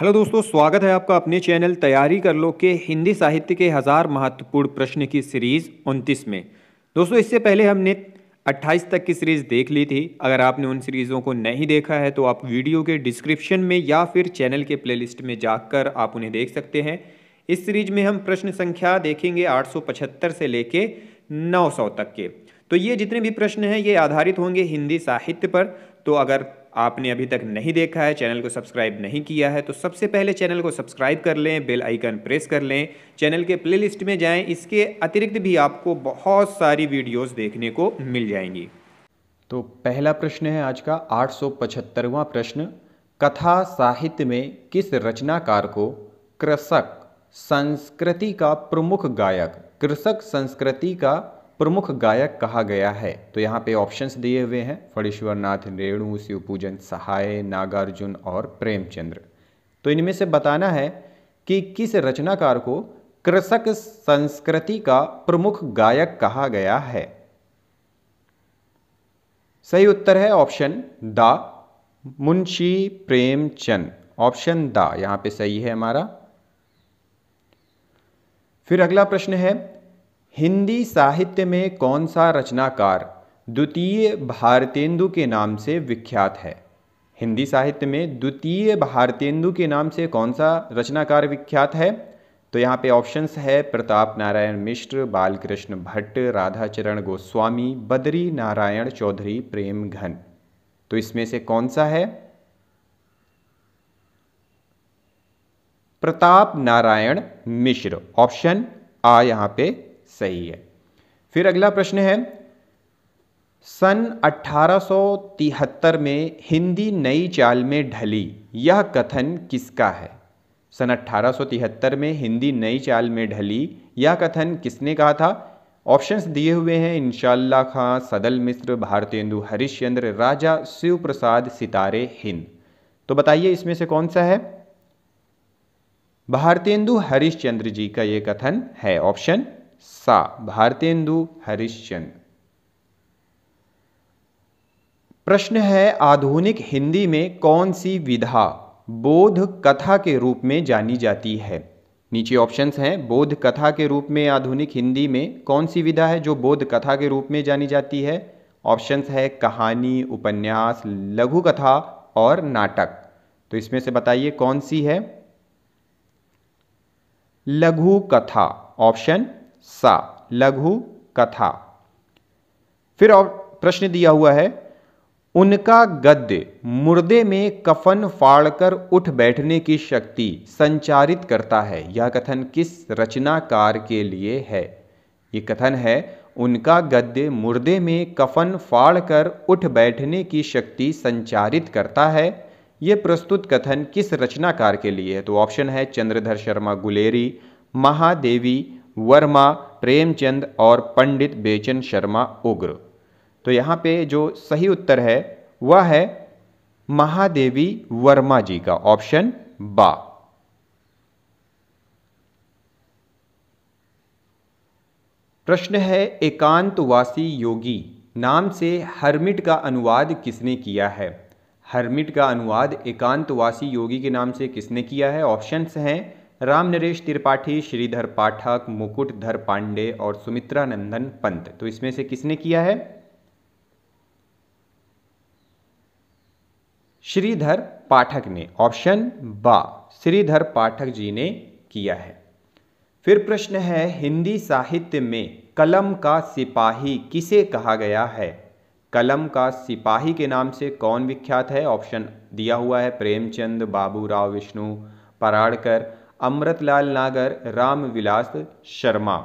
hello दोस्तों स्वागत है आपका अपने चैनल तैयारी कर लो के हिंदी साहित्य के हज़ार महत्वपूर्ण प्रश्न की सीरीज़ उनतीस में दोस्तों इससे पहले हमने 28 तक की सीरीज़ देख ली थी अगर आपने उन सीरीज़ों को नहीं देखा है तो आप वीडियो के डिस्क्रिप्शन में या फिर चैनल के प्लेलिस्ट में जाकर आप उन्हें देख सकते हैं इस सीरीज में हम प्रश्न संख्या देखेंगे आठ से लेके नौ तक के तो ये जितने भी प्रश्न हैं ये आधारित होंगे हिंदी साहित्य पर तो अगर आपने अभी तक नहीं देखा है चैनल को सब्सक्राइब नहीं किया है तो सबसे पहले चैनल को सब्सक्राइब कर लें बेल आइकन प्रेस कर लें चैनल के प्लेलिस्ट में जाएं इसके अतिरिक्त भी आपको बहुत सारी वीडियोस देखने को मिल जाएंगी तो पहला प्रश्न है आज का आठ प्रश्न कथा साहित्य में किस रचनाकार को कृषक संस्कृति का प्रमुख गायक कृषक संस्कृति का प्रमुख गायक कहा गया है तो यहाँ पे ऑप्शंस दिए हुए हैं फणीश्वरनाथ रेणु शिवपूजन सहाय नागार्जुन और प्रेमचंद्र तो इनमें से बताना है कि किस रचनाकार को कृषक संस्कृति का प्रमुख गायक कहा गया है सही उत्तर है option D Munshi Premchand option D यहाँ पे सही है हमारा फिर अगला प्रश्न है हिंदी साहित्य में कौन सा रचनाकार द्वितीय भारतेंदु के नाम से विख्यात है हिंदी साहित्य में द्वितीय भारतेंदु के नाम से कौन सा रचनाकार विख्यात है तो यहाँ पे ऑप्शंस है प्रताप नारायण मिश्र बालकृष्ण भट्ट राधाचरण गोस्वामी बद्री नारायण चौधरी प्रेम घन तो इसमें से कौन सा है प्रताप नारायण मिश्र ऑप्शन आ यहाँ पे सही है फिर अगला प्रश्न है सन 1873 में हिंदी नई चाल में ढली यह कथन किसका है सन 1873 में हिंदी नई चाल में ढली यह कथन किसने कहा था ऑप्शंस दिए हुए हैं इंशाला खां सदल मिश्र भारतेंदु हरिश्चंद्र राजा शिव प्रसाद सितारे हिंद तो बताइए इसमें से कौन सा है भारतेंदु हरिश्चंद्र जी का यह कथन है ऑप्शन सा भारतेंदु हरिश्चंद प्रश्न है आधुनिक हिंदी में कौन सी विधा बोध कथा के रूप में जानी जाती है नीचे ऑप्शंस हैं बोध कथा के रूप में आधुनिक हिंदी में कौन सी विधा है जो बोध कथा के रूप में जानी जाती है ऑप्शंस है कहानी उपन्यास लघु कथा और नाटक तो इसमें से बताइए कौन सी है लघु कथा ऑप्शन सा लघु कथा फिर और प्रश्न दिया हुआ है उनका गद्य मुर्दे में कफन फाड़कर उठ बैठने की शक्ति संचारित करता है यह कथन किस रचनाकार के लिए है ये कथन है उनका गद्य मुर्दे में कफन फाड़कर उठ बैठने की शक्ति संचारित करता है यह प्रस्तुत कथन किस रचनाकार के लिए है तो ऑप्शन है चंद्रधर शर्मा गुलेरी महादेवी वर्मा प्रेमचंद और पंडित बेचन शर्मा उग्र तो यहाँ पे जो सही उत्तर है वह है महादेवी वर्मा जी का ऑप्शन बा प्रश्न है एकांतवासी योगी नाम से हर्मिट का अनुवाद किसने किया है हर्मिट का अनुवाद एकांतवासी योगी के नाम से किसने किया है ऑप्शंस हैं राम नरेश त्रिपाठी श्रीधर पाठक मुकुटधर पांडे और सुमित्रा नंदन पंत तो इसमें से किसने किया है श्रीधर पाठक ने ऑप्शन बा श्रीधर पाठक जी ने किया है फिर प्रश्न है हिंदी साहित्य में कलम का सिपाही किसे कहा गया है कलम का सिपाही के नाम से कौन विख्यात है ऑप्शन दिया हुआ है प्रेमचंद बाबूराव विष्णु पराड़कर अमृतलाल नागर राम विलास शर्मा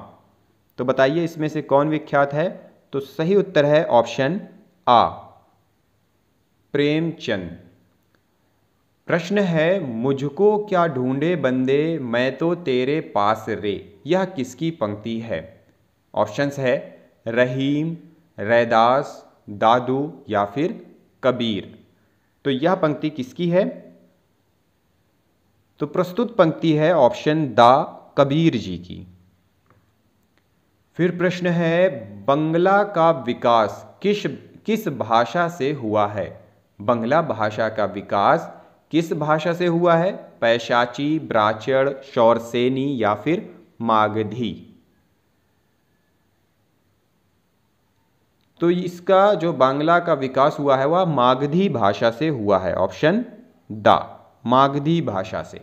तो बताइए इसमें से कौन विख्यात है तो सही उत्तर है ऑप्शन आ प्रेमचंद प्रश्न है मुझको क्या ढूंढे बंदे मैं तो तेरे पास रे यह किसकी पंक्ति है ऑप्शंस है रहीम रैदास दादू या फिर कबीर तो यह पंक्ति किसकी है तो प्रस्तुत पंक्ति है ऑप्शन द कबीर जी की फिर प्रश्न है बंगला का विकास किस किस भाषा से हुआ है बंगला भाषा का विकास किस भाषा से हुआ है पैशाची ब्राचड़ शौरसेनी या फिर मागधी तो इसका जो बांग्ला का विकास हुआ है वह मागधी भाषा से हुआ है ऑप्शन द मागधी भाषा से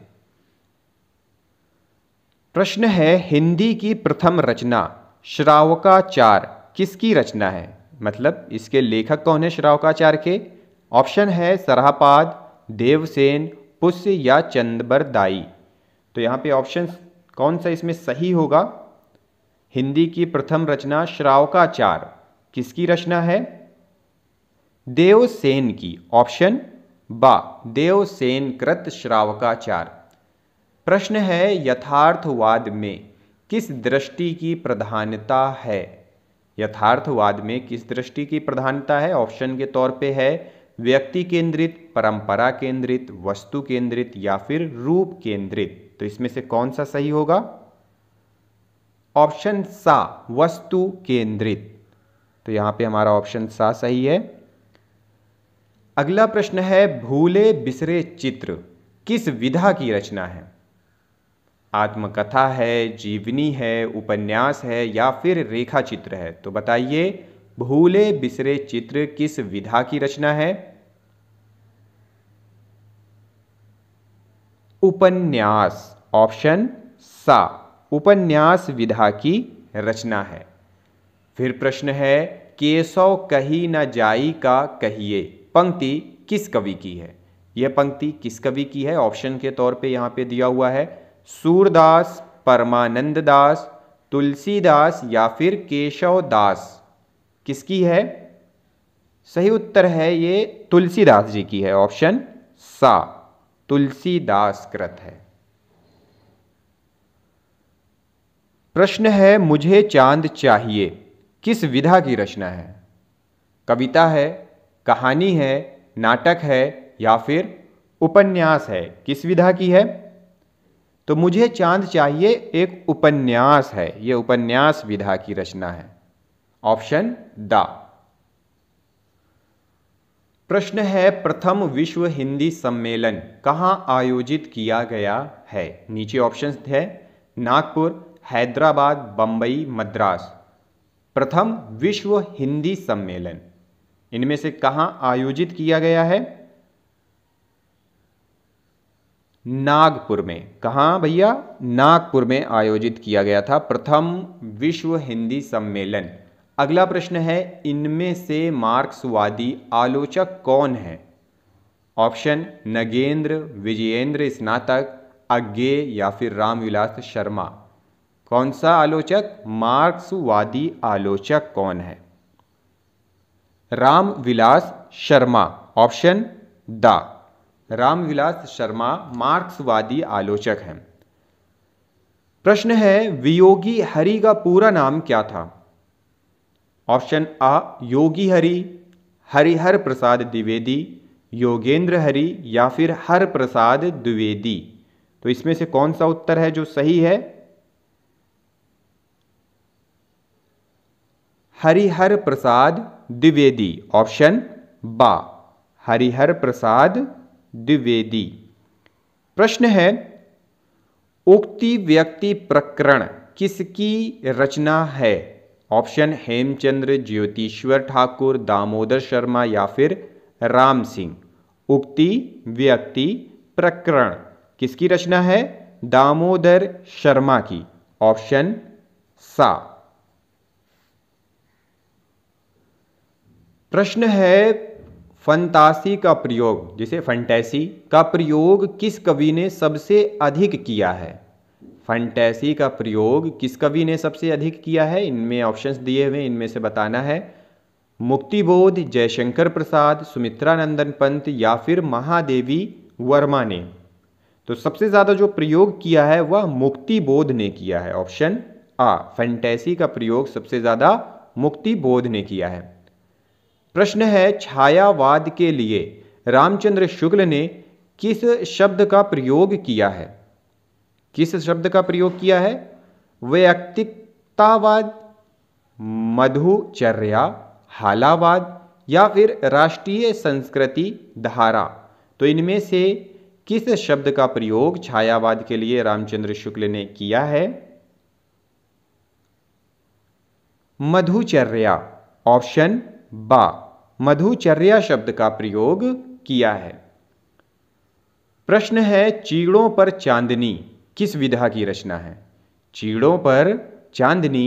प्रश्न है हिंदी की प्रथम रचना श्रावकाचार किसकी रचना है मतलब इसके लेखक कौन है श्रावकाचार के ऑप्शन है सराहपाद देवसेन पुष्य या चंदबरदाई तो यहाँ पे ऑप्शन कौन सा इसमें सही होगा हिंदी की प्रथम रचना श्रावकाचार किसकी रचना है देवसेन की ऑप्शन बा देवसेन कृत श्रावकाचार प्रश्न है यथार्थवाद में किस दृष्टि की प्रधानता है यथार्थवाद में किस दृष्टि की प्रधानता है ऑप्शन के तौर पे है व्यक्ति केंद्रित परंपरा केंद्रित वस्तु केंद्रित या फिर रूप केंद्रित तो इसमें से कौन सा सही होगा ऑप्शन सा वस्तु केंद्रित तो यहां पे हमारा ऑप्शन सा सही है अगला प्रश्न है भूले बिसरे चित्र किस विधा की रचना है आत्मकथा है जीवनी है उपन्यास है या फिर रेखा चित्र है तो बताइए भूले बिसरे चित्र किस विधा की रचना है उपन्यास ऑप्शन सा उपन्यास विधा की रचना है फिर प्रश्न है केशव कही न जाई का कहिए पंक्ति किस कवि की है यह पंक्ति किस कवि की है ऑप्शन के तौर पे यहां पे दिया हुआ है सूरदास परमानंद दास तुलसीदास या फिर केशव दास किसकी है सही उत्तर है ये तुलसीदास जी की है ऑप्शन सा तुलसीदास कृत है प्रश्न है मुझे चांद चाहिए किस विधा की रचना है कविता है कहानी है नाटक है या फिर उपन्यास है किस विधा की है तो मुझे चांद चाहिए एक उपन्यास है यह उपन्यास विधा की रचना है ऑप्शन द प्रश्न है प्रथम विश्व हिंदी सम्मेलन कहां आयोजित किया गया है नीचे ऑप्शन है नागपुर हैदराबाद बंबई मद्रास प्रथम विश्व हिंदी सम्मेलन इनमें से कहां आयोजित किया गया है नागपुर में कहाँ भैया नागपुर में आयोजित किया गया था प्रथम विश्व हिंदी सम्मेलन अगला प्रश्न है इनमें से मार्क्सवादी आलोचक कौन है ऑप्शन नगेंद्र विजयेंद्र स्नातक अज्ञे या फिर रामविलास शर्मा कौन सा आलोचक मार्क्सवादी आलोचक कौन है रामविलास शर्मा ऑप्शन द रामविलास शर्मा मार्क्सवादी आलोचक हैं प्रश्न है वियोगी हरि का पूरा नाम क्या था ऑप्शन आ योगी हरि हरिहर प्रसाद द्विवेदी योगेंद्र हरि या फिर हर प्रसाद द्विवेदी तो इसमें से कौन सा उत्तर है जो सही है हरिहर प्रसाद द्विवेदी ऑप्शन बा हरिहर प्रसाद द्विवेदी प्रश्न है उक्ति व्यक्ति प्रकरण किसकी रचना है ऑप्शन हेमचंद्र ज्योतिश्वर ठाकुर दामोदर शर्मा या फिर राम सिंह उक्ति व्यक्ति प्रकरण किसकी रचना है दामोदर शर्मा की ऑप्शन सा प्रश्न है फंतासी का प्रयोग जिसे फंटैसी का प्रयोग किस कवि ने सबसे अधिक किया है फंटैसी का प्रयोग किस कवि ने सबसे अधिक किया है इनमें ऑप्शंस दिए हुए इनमें से बताना है मुक्तिबोध जयशंकर प्रसाद सुमित्रा नंदन पंत या फिर महादेवी वर्मा ने तो सबसे ज़्यादा जो प्रयोग किया है वह मुक्तिबोध ने किया है ऑप्शन आ फंटैसी का प्रयोग सबसे ज़्यादा मुक्तिबोध ने किया है प्रश्न है छायावाद के लिए रामचंद्र शुक्ल ने किस शब्द का प्रयोग किया है किस शब्द का प्रयोग किया है व्यक्तिकतावाद मधुचर्या हालावाद या फिर राष्ट्रीय संस्कृति धारा तो इनमें से किस शब्द का प्रयोग छायावाद के लिए रामचंद्र शुक्ल ने किया है मधुचर्या ऑप्शन बा मधुचर्या शब्द का प्रयोग किया है प्रश्न है चीड़ों पर चांदनी किस विधा की रचना है चीड़ों पर चांदनी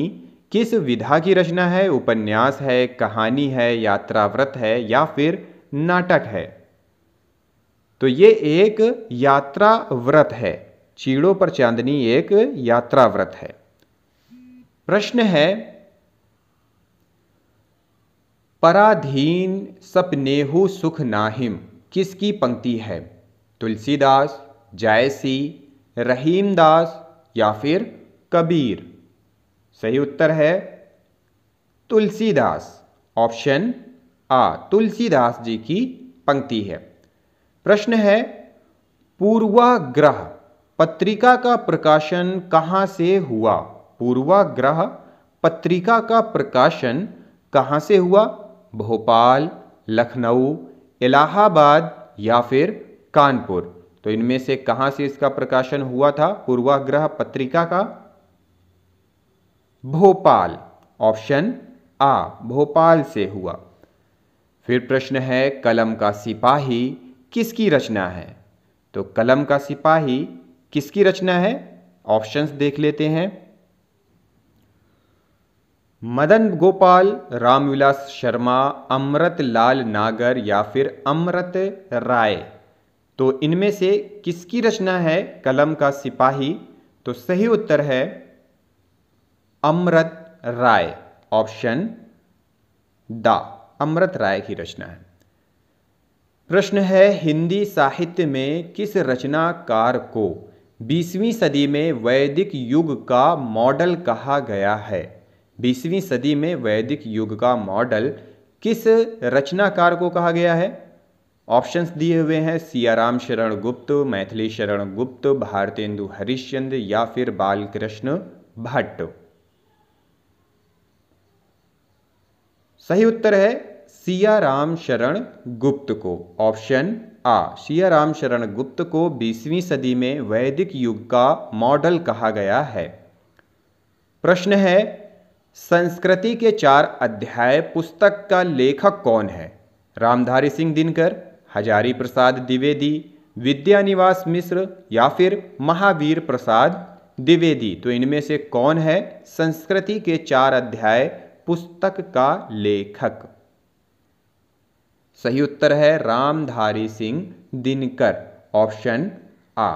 किस विधा की रचना है उपन्यास है कहानी है यात्रा व्रत है या फिर नाटक है तो ये एक यात्रा व्रत है चीड़ों पर चांदनी एक यात्रा व्रत है प्रश्न है पराधीन सपनेहु सुख नाहिम किसकी पंक्ति है तुलसीदास जायसी रहीमदास या फिर कबीर सही उत्तर है तुलसीदास ऑप्शन आ तुलसीदास जी की पंक्ति है प्रश्न है पूर्वाग्रह पत्रिका का प्रकाशन कहाँ से हुआ पूर्वाग्रह पत्रिका का प्रकाशन कहाँ से हुआ भोपाल लखनऊ इलाहाबाद या फिर कानपुर तो इनमें से कहाँ से इसका प्रकाशन हुआ था पूर्वाग्रह पत्रिका का भोपाल ऑप्शन आ भोपाल से हुआ फिर प्रश्न है कलम का सिपाही किसकी रचना है तो कलम का सिपाही किसकी रचना है ऑप्शंस देख लेते हैं मदन गोपाल रामविलास शर्मा अमृत लाल नागर या फिर अमृत राय तो इनमें से किसकी रचना है कलम का सिपाही तो सही उत्तर है अमृत राय ऑप्शन द अमृत राय की रचना है प्रश्न है हिंदी साहित्य में किस रचनाकार को 20वीं सदी में वैदिक युग का मॉडल कहा गया है बीसवीं सदी में वैदिक युग का मॉडल किस रचनाकार को कहा गया है ऑप्शंस दिए हुए हैं सियाराम शरण गुप्त मैथिली शरण गुप्त भारतेंदु हरिश्चंद या फिर बालकृष्ण भट्ट सही उत्तर है सियाराम शरण गुप्त को ऑप्शन आ सियाराम शरण गुप्त को 20वीं सदी में वैदिक युग का मॉडल कहा गया है प्रश्न है संस्कृति के चार अध्याय पुस्तक का लेखक कौन है रामधारी सिंह दिनकर हजारी प्रसाद द्विवेदी विद्यानिवास मिश्र या फिर महावीर प्रसाद द्विवेदी तो इनमें से कौन है संस्कृति के चार अध्याय पुस्तक का लेखक सही उत्तर है रामधारी सिंह दिनकर ऑप्शन आ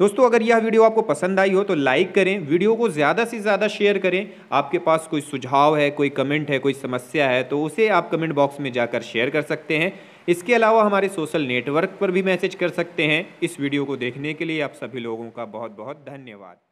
दोस्तों अगर यह वीडियो आपको पसंद आई हो तो लाइक करें वीडियो को ज़्यादा से ज़्यादा शेयर करें आपके पास कोई सुझाव है कोई कमेंट है कोई समस्या है तो उसे आप कमेंट बॉक्स में जाकर शेयर कर सकते हैं इसके अलावा हमारे सोशल नेटवर्क पर भी मैसेज कर सकते हैं इस वीडियो को देखने के लिए आप सभी लोगों का बहुत बहुत धन्यवाद